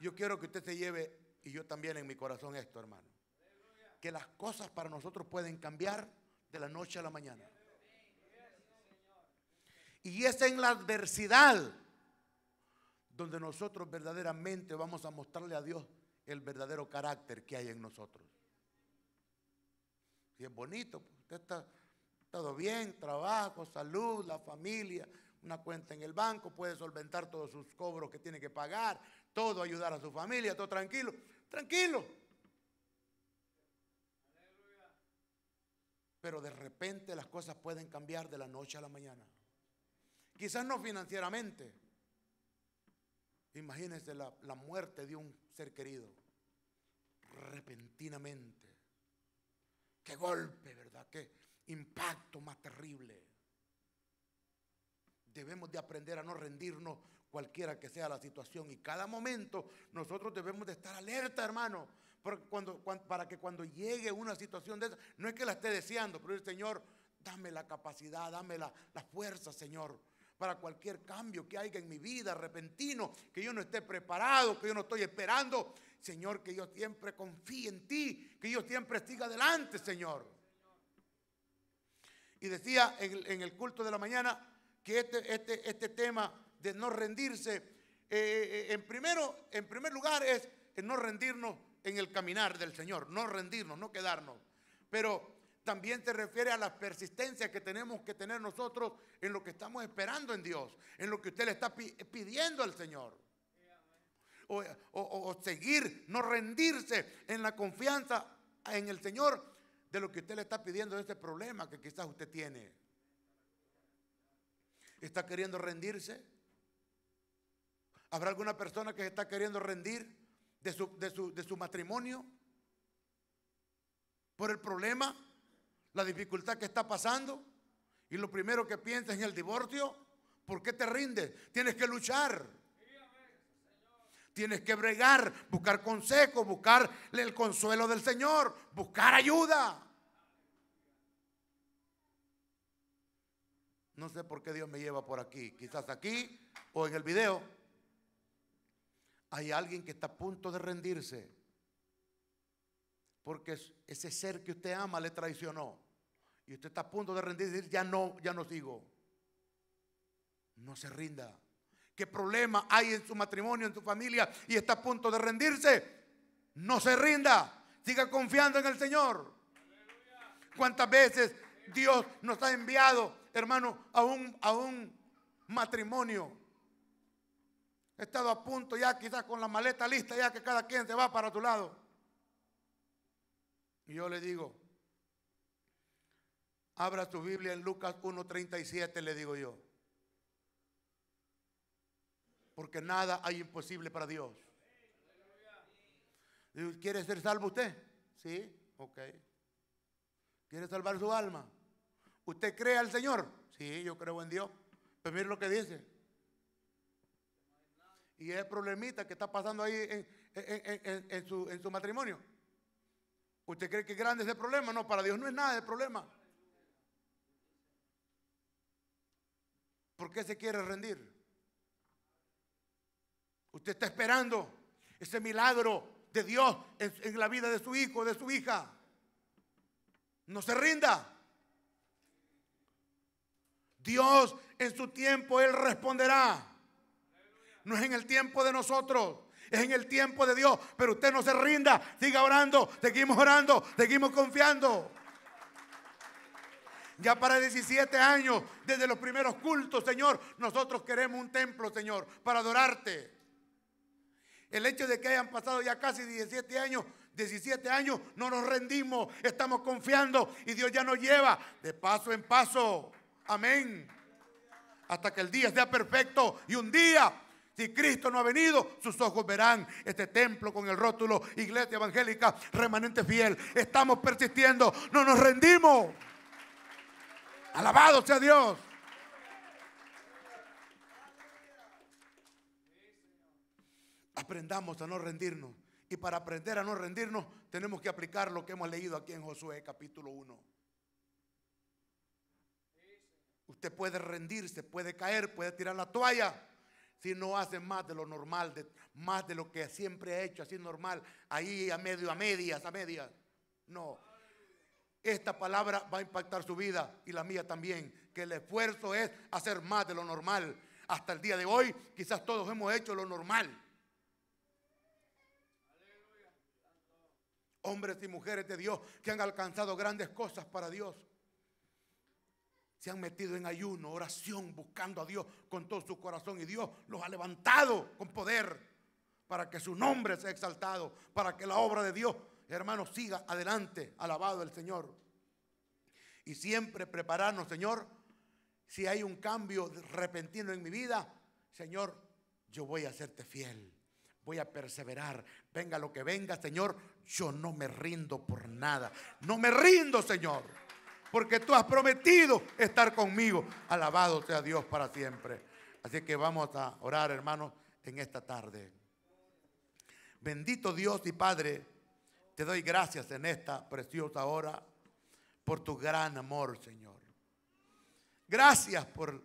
Yo quiero que usted se lleve, y yo también en mi corazón esto, hermano, que las cosas para nosotros pueden cambiar de la noche a la mañana. Y es en la adversidad donde nosotros verdaderamente vamos a mostrarle a Dios el verdadero carácter que hay en nosotros. Y es bonito, pues, usted está todo bien, trabajo, salud, la familia, una cuenta en el banco, puede solventar todos sus cobros que tiene que pagar, todo ayudar a su familia, todo tranquilo, tranquilo. Pero de repente las cosas pueden cambiar de la noche a la mañana. Quizás no financieramente. Imagínense la, la muerte de un ser querido. Repentinamente. Qué golpe, ¿verdad? Qué impacto más terrible. Debemos de aprender a no rendirnos cualquiera que sea la situación. Y cada momento nosotros debemos de estar alerta, hermano, para que cuando llegue una situación de esa, no es que la esté deseando, pero el Señor, dame la capacidad, dame la, fuerza, Señor, para cualquier cambio que haya en mi vida repentino, que yo no esté preparado, que yo no estoy esperando. Señor, que yo siempre confíe en ti, que yo siempre siga adelante, Señor. Y decía en el culto de la mañana, que este, este, este, tema de no rendirse, eh, eh, en, primero, en primer lugar es no rendirnos en el caminar del Señor, no rendirnos, no quedarnos. Pero también se refiere a la persistencia que tenemos que tener nosotros en lo que estamos esperando en Dios, en lo que usted le está pidiendo al Señor. O, o seguir, no rendirse en la confianza en el Señor de lo que usted le está pidiendo de este problema que quizás usted tiene está queriendo rendirse? ¿Habrá alguna persona que se está queriendo rendir de su, matrimonio? ¿Por el problema? ¿La dificultad que está pasando? Y lo primero que piensa en el divorcio. ¿Por qué te rindes? Tienes que luchar. Tienes que bregar, buscar consejo, buscar el consuelo del Señor, buscar ayuda. No sé por qué Dios me lleva por aquí. Quizás aquí o en el video. Hay alguien que está a punto de rendirse. Porque ese ser que usted ama le traicionó. Y usted está a punto de rendirse ya no, ya no sigo. No se rinda. ¿Qué problema hay en su matrimonio, en su familia y está a punto de rendirse? No se rinda. Siga confiando en el Señor. ¿Cuántas veces Dios nos ha enviado hermano, a un, a un matrimonio. He estado a punto ya, quizás con la maleta lista, ya que cada quien se va para tu lado. Y yo le digo, abra tu Biblia en Lucas 1.37, le digo yo. Porque nada hay imposible para Dios. ¿Quiere ser salvo usted? Sí, ok. ¿Quiere salvar su alma? ¿Usted cree al Señor? Sí, yo creo en Dios. Pero pues mire lo que dice. Y el problemita que está pasando ahí en, su, matrimonio. ¿Usted cree que es grande ese problema? No, para Dios no es nada de problema. ¿Por qué se quiere rendir? Usted está esperando ese milagro de Dios en, la vida de su hijo, de su hija. No se rinda. Dios en su tiempo, Él responderá. No es en el tiempo de nosotros, es en el tiempo de Dios. Pero usted no se rinda, siga orando, seguimos orando, seguimos confiando. Ya para 17 años, desde los primeros cultos, Señor, nosotros queremos un templo, Señor, para adorarte. El hecho de que hayan pasado ya casi 17 años, 17 años, no nos rendimos, estamos confiando y Dios ya nos lleva de paso en paso. Amén. Hasta que el día sea perfecto y un día si Cristo no ha venido, sus ojos verán este templo con el rótulo Iglesia Evangélica Remanente Fiel. Estamos persistiendo, no nos rendimos. Alabado sea Dios. Aprendamos a no rendirnos. Y para aprender a no rendirnos, tenemos que aplicar lo que hemos leído aquí en Josué capítulo 1. Usted puede rendirse, puede caer, puede tirar la toalla. Si no hace más de lo normal, de, más de lo que siempre ha hecho, así normal, ahí a medio, a medias, a medias. No. Esta palabra va a impactar su vida y la mía también. Que el esfuerzo es hacer más de lo normal. Hasta el día de hoy, quizás todos hemos hecho lo normal. Hombres y mujeres de Dios que han alcanzado grandes cosas para Dios se han metido en ayuno, oración, buscando a Dios con todo su corazón y Dios los ha levantado con poder para que su nombre sea exaltado, para que la obra de Dios, hermanos, siga adelante, alabado el Señor. Y siempre prepararnos, Señor, si hay un cambio repentino en mi vida, Señor, yo voy a hacerte fiel, voy a perseverar, venga lo que venga, Señor, yo no me rindo por nada, no me rindo, Señor porque tú has prometido estar conmigo. Alabado sea Dios para siempre. Así que vamos a orar, hermanos, en esta tarde. Bendito Dios y Padre, te doy gracias en esta preciosa hora por tu gran amor, Señor. Gracias por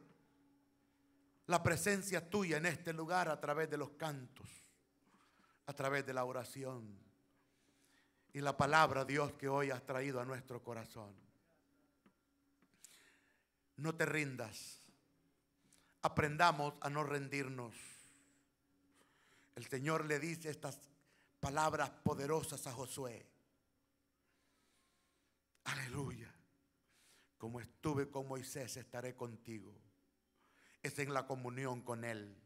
la presencia tuya en este lugar a través de los cantos, a través de la oración y la palabra, Dios, que hoy has traído a nuestro corazón no te rindas. Aprendamos a no rendirnos. El Señor le dice estas palabras poderosas a Josué. Aleluya. Como estuve con Moisés, estaré contigo. Es en la comunión con Él.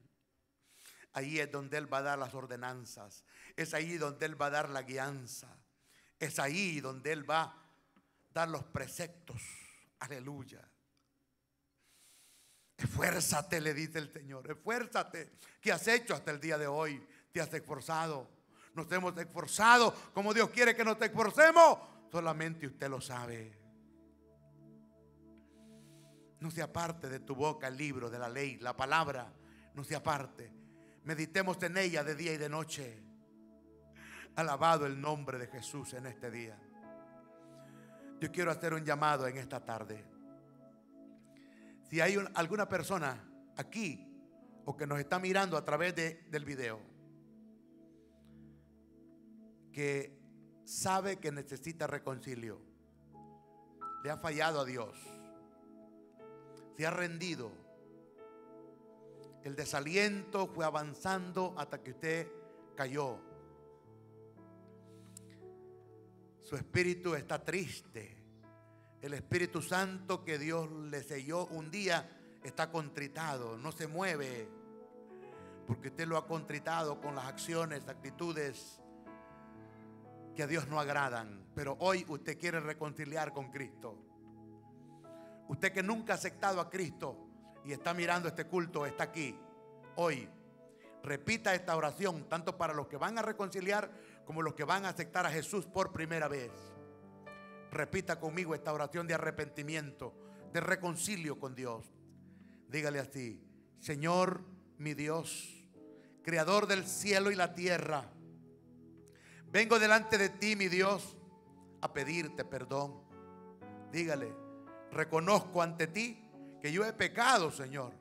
Ahí es donde Él va a dar las ordenanzas. Es ahí donde Él va a dar la guianza. Es ahí donde Él va a dar los preceptos. Aleluya. Esfuérzate, le dice el Señor, esfuérzate. ¿Qué has hecho hasta el día de hoy? Te has esforzado. Nos hemos esforzado como Dios quiere que nos esforcemos. Solamente usted lo sabe. No se aparte de tu boca el libro de la ley, la palabra. No se aparte. Meditemos en ella de día y de noche. Alabado el nombre de Jesús en este día. Yo quiero hacer un llamado en esta tarde. Si hay alguna persona aquí o que nos está mirando a través del video que sabe que necesita reconcilio, le ha fallado a Dios, se ha rendido, el desaliento fue avanzando hasta que usted cayó. Su espíritu está triste. El Espíritu Santo que Dios le selló un día está contritado, no se mueve, porque usted lo ha contritado con las acciones, actitudes que a Dios no agradan. Pero hoy usted quiere reconciliar con Cristo. Usted que nunca ha aceptado a Cristo y está mirando este culto, está aquí, hoy. Repita esta oración, tanto para los que van a reconciliar como los que van a aceptar a Jesús por primera vez. Repita conmigo esta oración de arrepentimiento, de reconcilio con Dios. Dígale a ti, Señor mi Dios, Creador del cielo y la tierra, vengo delante de ti, mi Dios, a pedirte perdón. Dígale, reconozco ante ti que yo he pecado, Señor,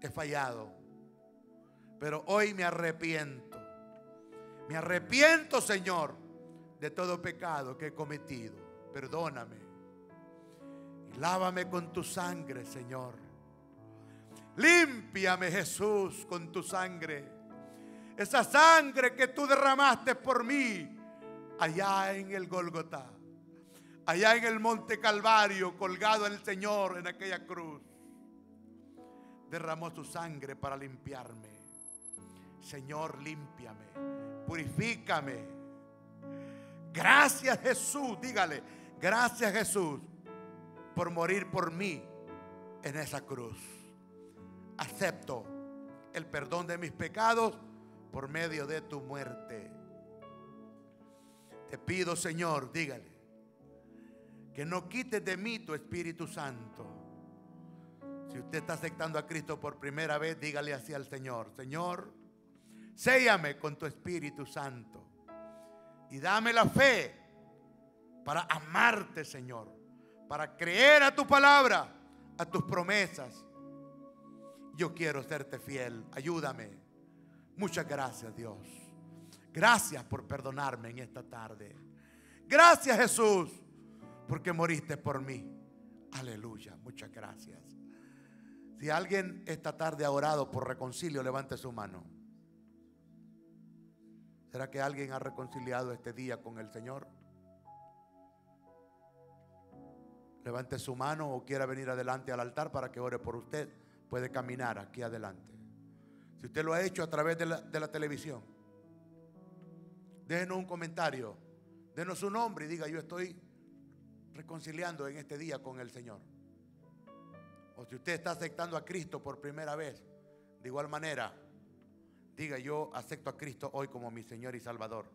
he fallado, pero hoy me arrepiento. Me arrepiento, Señor, de todo pecado que he cometido perdóname. lávame con tu sangre, Señor. Límpiame, Jesús, con tu sangre. Esa sangre que tú derramaste por mí allá en el Golgotá, allá en el Monte Calvario, colgado el Señor en aquella cruz. Derramó su sangre para limpiarme. Señor, límpiame, purifícame. Gracias Jesús, dígale. Gracias Jesús por morir por mí en esa cruz. Acepto el perdón de mis pecados por medio de tu muerte. Te pido, Señor, dígale, que no quites de mí tu Espíritu Santo. Si usted está aceptando a Cristo por primera vez, dígale así al Señor, Señor, séame con tu Espíritu Santo y dame la fe para amarte, Señor, para creer a tu palabra, a tus promesas. Yo quiero serte fiel, ayúdame. Muchas gracias, Dios. Gracias por perdonarme en esta tarde. Gracias, Jesús, porque moriste por mí. Aleluya, muchas gracias. Si alguien esta tarde ha orado por reconcilio, levante su mano. ¿Será que alguien ha reconciliado este día con el Señor? Levante su mano o quiera venir adelante al altar para que ore por usted. Puede caminar aquí adelante. Si usted lo ha hecho a través de la, televisión, déjenos un comentario. Denos su nombre y diga, yo estoy reconciliando en este día con el Señor. O si usted está aceptando a Cristo por primera vez, de igual manera, diga, yo acepto a Cristo hoy como mi Señor y Salvador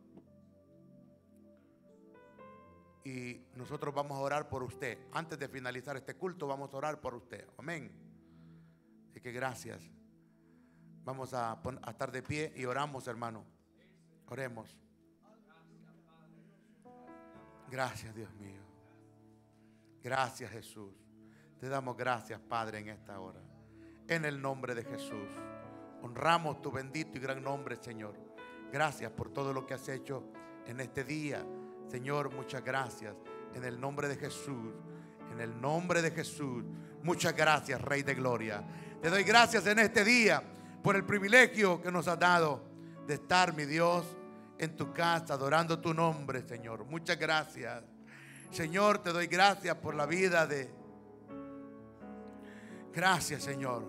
y nosotros vamos a orar por usted. Antes de finalizar este culto, vamos a orar por usted. Amén. Así que gracias. Vamos a, a estar de pie y oramos, hermano. Oremos. Gracias, Dios mío. Gracias, Jesús. Te damos gracias, Padre, en esta hora. En el nombre de Jesús. Honramos tu bendito y gran nombre, Señor. Gracias por todo lo que has hecho en este día Señor, muchas gracias. En el nombre de Jesús. En el nombre de Jesús. Muchas gracias, Rey de Gloria. Te doy gracias en este día por el privilegio que nos has dado de estar, mi Dios, en tu casa, adorando tu nombre, Señor. Muchas gracias. Señor, te doy gracias por la vida de... Gracias, Señor.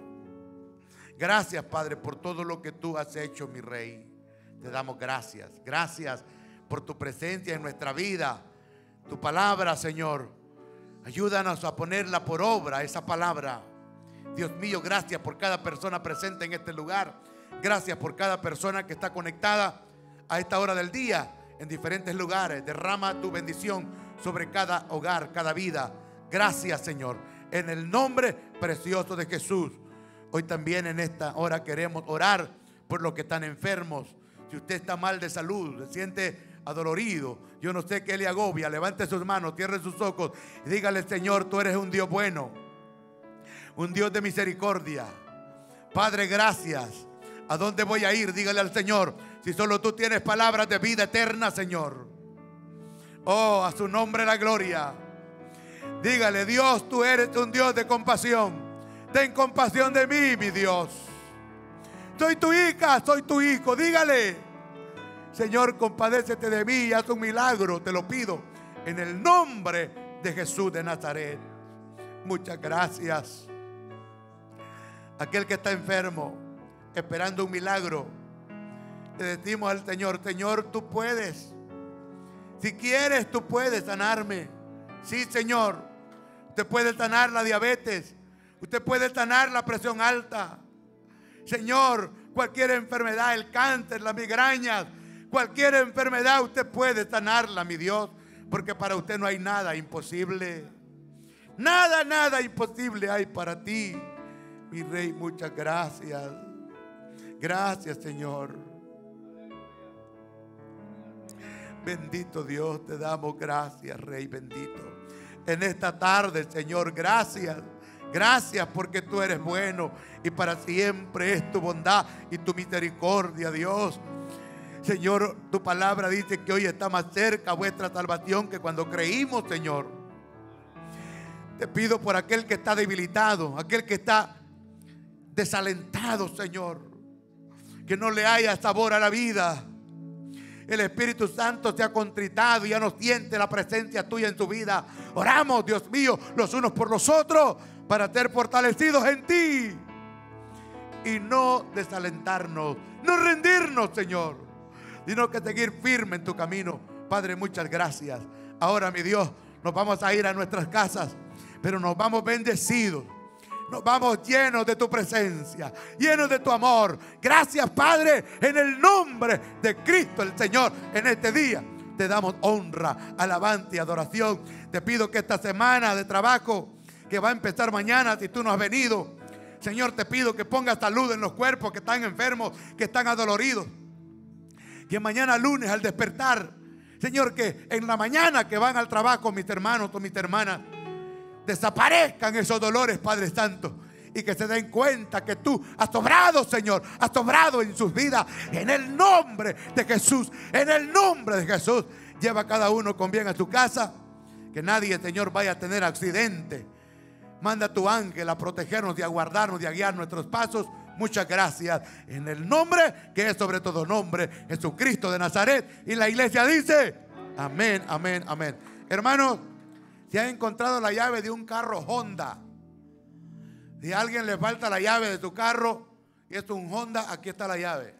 Gracias, Padre, por todo lo que tú has hecho, mi Rey. Te damos gracias. Gracias por tu presencia en nuestra vida. Tu palabra, Señor. Ayúdanos a ponerla por obra, esa palabra. Dios mío, gracias por cada persona presente en este lugar. Gracias por cada persona que está conectada a esta hora del día en diferentes lugares. Derrama tu bendición sobre cada hogar, cada vida. Gracias, Señor. En el nombre precioso de Jesús. Hoy también en esta hora queremos orar por los que están enfermos si usted está mal de salud, se siente adolorido, yo no sé qué le agobia, levante sus manos, cierre sus ojos y dígale, Señor, tú eres un Dios bueno, un Dios de misericordia. Padre, gracias. ¿A dónde voy a ir? Dígale al Señor, si solo tú tienes palabras de vida eterna, Señor. Oh, a su nombre la gloria. Dígale, Dios, tú eres un Dios de compasión. Ten compasión de mí, mi Dios. Soy tu hija, soy tu hijo. Dígale, Señor, compadécete de mí haz un milagro, te lo pido, en el nombre de Jesús de Nazaret. Muchas gracias. Aquel que está enfermo, esperando un milagro, le decimos al Señor, Señor, tú puedes. Si quieres, tú puedes sanarme. Sí, Señor. Usted puede sanar la diabetes. Usted puede sanar la presión alta. Señor, cualquier enfermedad, el cáncer, las migrañas, cualquier enfermedad, usted puede sanarla, mi Dios, porque para usted no hay nada imposible. Nada, nada imposible hay para ti. Mi rey, muchas gracias. Gracias, Señor. Bendito Dios, te damos gracias, Rey bendito. En esta tarde, Señor, gracias Gracias porque tú eres bueno y para siempre es tu bondad y tu misericordia, Dios. Señor, tu palabra dice que hoy está más cerca vuestra salvación que cuando creímos, Señor. Te pido por aquel que está debilitado, aquel que está desalentado, Señor, que no le haya sabor a la vida el Espíritu Santo se ha contritado y ya no siente la presencia tuya en su vida. Oramos, Dios mío, los unos por los otros para ser fortalecidos en ti y no desalentarnos, no rendirnos, Señor, sino que seguir firme en tu camino. Padre, muchas gracias. Ahora, mi Dios, nos vamos a ir a nuestras casas, pero nos vamos bendecidos nos vamos llenos de tu presencia, llenos de tu amor. Gracias, Padre, en el nombre de Cristo el Señor, en este día. Te damos honra, alabanza y adoración. Te pido que esta semana de trabajo que va a empezar mañana, si tú no has venido, Señor, te pido que pongas salud en los cuerpos que están enfermos, que están adoloridos. Que mañana lunes al despertar, Señor, que en la mañana que van al trabajo mis hermanos o mis hermanas, Desaparezcan esos dolores, Padre Santo. Y que se den cuenta que tú has obrado, Señor. Has obrado en sus vidas. En el nombre de Jesús. En el nombre de Jesús. Lleva cada uno con bien a su casa. Que nadie, Señor, vaya a tener accidente. Manda tu ángel a protegernos y a guardarnos y a guiar nuestros pasos. Muchas gracias. En el nombre que es sobre todo nombre, Jesucristo de Nazaret. Y la iglesia dice, amén, amén, amén. Hermanos. Si han encontrado la llave de un carro Honda, si a alguien le falta la llave de tu carro y esto es un Honda, aquí está la llave.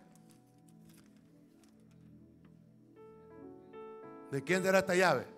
¿De quién será esta llave?